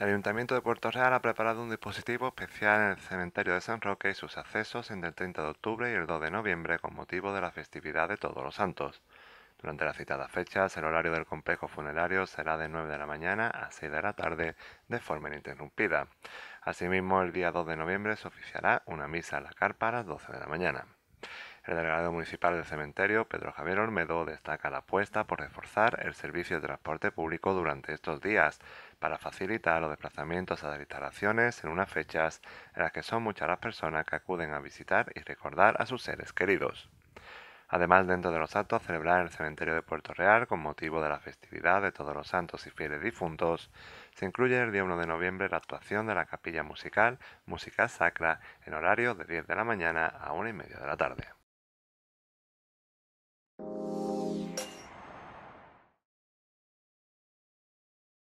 El Ayuntamiento de Puerto Real ha preparado un dispositivo especial en el cementerio de San Roque y sus accesos entre el 30 de octubre y el 2 de noviembre con motivo de la festividad de Todos los Santos. Durante las citadas fechas, el horario del complejo funerario será de 9 de la mañana a 6 de la tarde de forma ininterrumpida. Asimismo, el día 2 de noviembre se oficiará una misa a la carpa a las 12 de la mañana. El delegado municipal del cementerio, Pedro Javier Olmedo, destaca la apuesta por reforzar el servicio de transporte público durante estos días para facilitar los desplazamientos a las instalaciones en unas fechas en las que son muchas las personas que acuden a visitar y recordar a sus seres queridos. Además, dentro de los actos celebrar en el cementerio de Puerto Real con motivo de la festividad de todos los santos y fieles difuntos, se incluye el día 1 de noviembre la actuación de la capilla musical Música Sacra en horario de 10 de la mañana a 1 y media de la tarde.